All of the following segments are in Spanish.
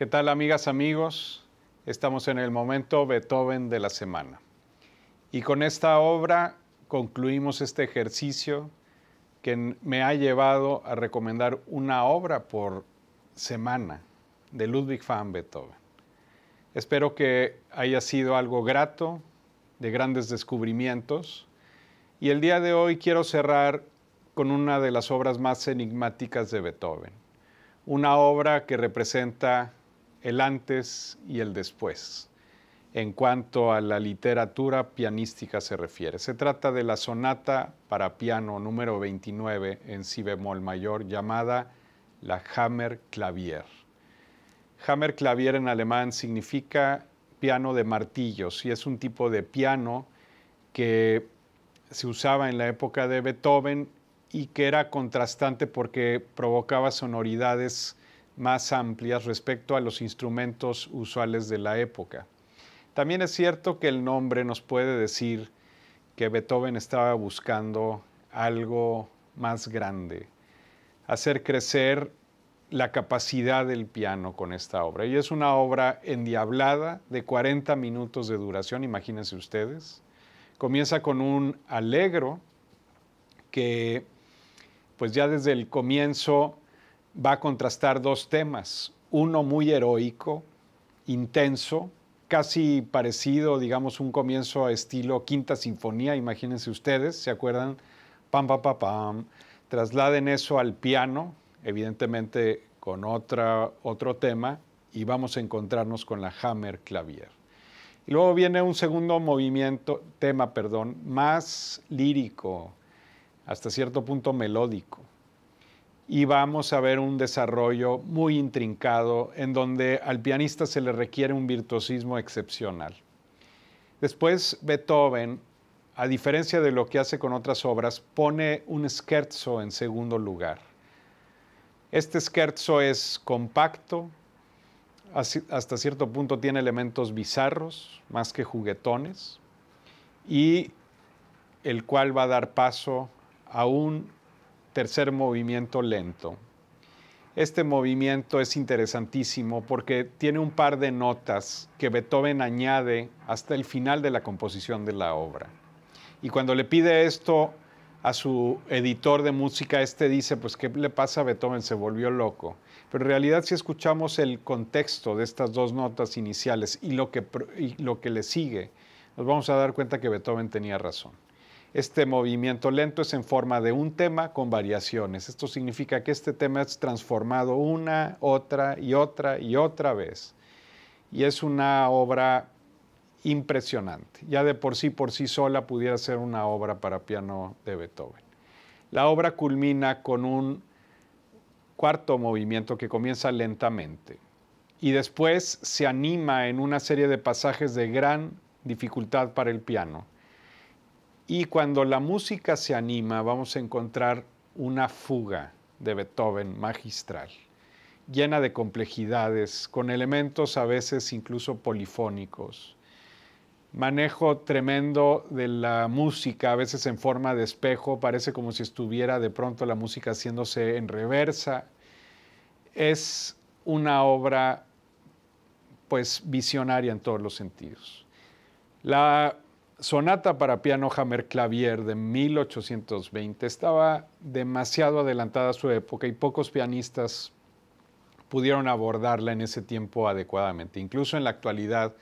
¿Qué tal amigas, amigos? Estamos en el momento Beethoven de la semana. Y con esta obra concluimos este ejercicio que me ha llevado a recomendar una obra por semana de Ludwig van Beethoven. Espero que haya sido algo grato, de grandes descubrimientos. Y el día de hoy quiero cerrar con una de las obras más enigmáticas de Beethoven, una obra que representa el antes y el después en cuanto a la literatura pianística se refiere. Se trata de la sonata para piano número 29 en si bemol mayor llamada la Hammer Clavier. Hammer Clavier en alemán significa piano de martillos y es un tipo de piano que se usaba en la época de Beethoven y que era contrastante porque provocaba sonoridades más amplias respecto a los instrumentos usuales de la época. También es cierto que el nombre nos puede decir que Beethoven estaba buscando algo más grande, hacer crecer la capacidad del piano con esta obra. Y es una obra endiablada de 40 minutos de duración, imagínense ustedes. Comienza con un alegro que pues ya desde el comienzo va a contrastar dos temas, uno muy heroico, intenso, casi parecido, digamos, un comienzo a estilo Quinta Sinfonía, imagínense ustedes, ¿se acuerdan? Pam, pam, pam, pam. Trasladen eso al piano, evidentemente con otra, otro tema, y vamos a encontrarnos con la Hammer Clavier. Y luego viene un segundo movimiento, tema, perdón, más lírico, hasta cierto punto melódico y vamos a ver un desarrollo muy intrincado en donde al pianista se le requiere un virtuosismo excepcional. Después Beethoven, a diferencia de lo que hace con otras obras, pone un scherzo en segundo lugar. Este scherzo es compacto, hasta cierto punto tiene elementos bizarros, más que juguetones, y el cual va a dar paso a un tercer movimiento lento. Este movimiento es interesantísimo porque tiene un par de notas que Beethoven añade hasta el final de la composición de la obra. Y cuando le pide esto a su editor de música, este dice, pues, ¿qué le pasa a Beethoven? Se volvió loco. Pero en realidad si escuchamos el contexto de estas dos notas iniciales y lo que, y lo que le sigue, nos vamos a dar cuenta que Beethoven tenía razón. Este movimiento lento es en forma de un tema con variaciones. Esto significa que este tema es transformado una, otra y otra y otra vez. Y es una obra impresionante. Ya de por sí, por sí sola, pudiera ser una obra para piano de Beethoven. La obra culmina con un cuarto movimiento que comienza lentamente y después se anima en una serie de pasajes de gran dificultad para el piano y cuando la música se anima, vamos a encontrar una fuga de Beethoven magistral, llena de complejidades, con elementos a veces incluso polifónicos. Manejo tremendo de la música, a veces en forma de espejo, parece como si estuviera de pronto la música haciéndose en reversa. Es una obra pues visionaria en todos los sentidos. La sonata para piano Hammer Clavier de 1820 estaba demasiado adelantada a su época y pocos pianistas pudieron abordarla en ese tiempo adecuadamente. Incluso en la actualidad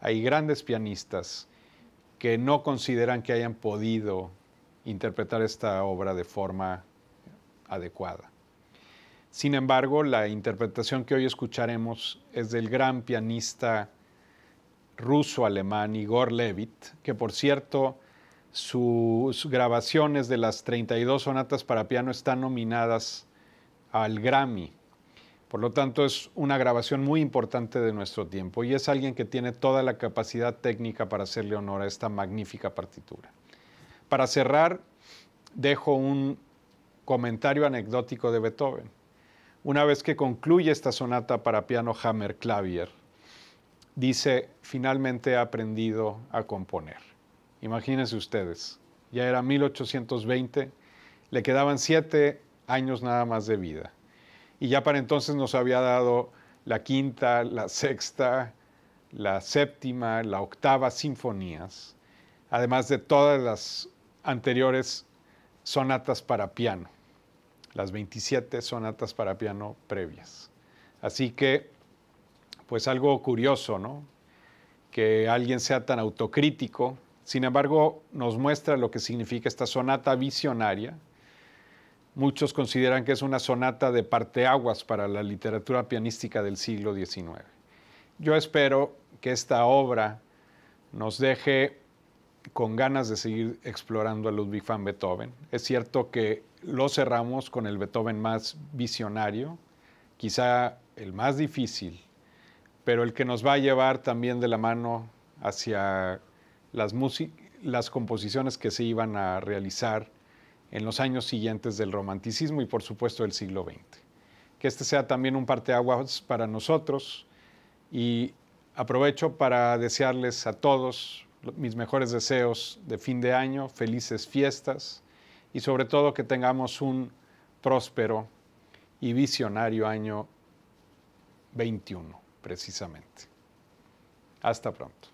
hay grandes pianistas que no consideran que hayan podido interpretar esta obra de forma adecuada. Sin embargo, la interpretación que hoy escucharemos es del gran pianista ruso-alemán Igor Levit, que por cierto, sus grabaciones de las 32 sonatas para piano están nominadas al Grammy. Por lo tanto, es una grabación muy importante de nuestro tiempo y es alguien que tiene toda la capacidad técnica para hacerle honor a esta magnífica partitura. Para cerrar, dejo un comentario anecdótico de Beethoven. Una vez que concluye esta sonata para piano Hammer dice, finalmente ha aprendido a componer. Imagínense ustedes, ya era 1820, le quedaban siete años nada más de vida. Y ya para entonces nos había dado la quinta, la sexta, la séptima, la octava sinfonías, además de todas las anteriores sonatas para piano, las 27 sonatas para piano previas. Así que pues algo curioso, ¿no? Que alguien sea tan autocrítico. Sin embargo, nos muestra lo que significa esta sonata visionaria. Muchos consideran que es una sonata de parteaguas para la literatura pianística del siglo XIX. Yo espero que esta obra nos deje con ganas de seguir explorando a Ludwig van Beethoven. Es cierto que lo cerramos con el Beethoven más visionario, quizá el más difícil pero el que nos va a llevar también de la mano hacia las, las composiciones que se iban a realizar en los años siguientes del romanticismo y por supuesto del siglo XX. Que este sea también un parteaguas para nosotros y aprovecho para desearles a todos mis mejores deseos de fin de año, felices fiestas y sobre todo que tengamos un próspero y visionario año 21 precisamente. Hasta pronto.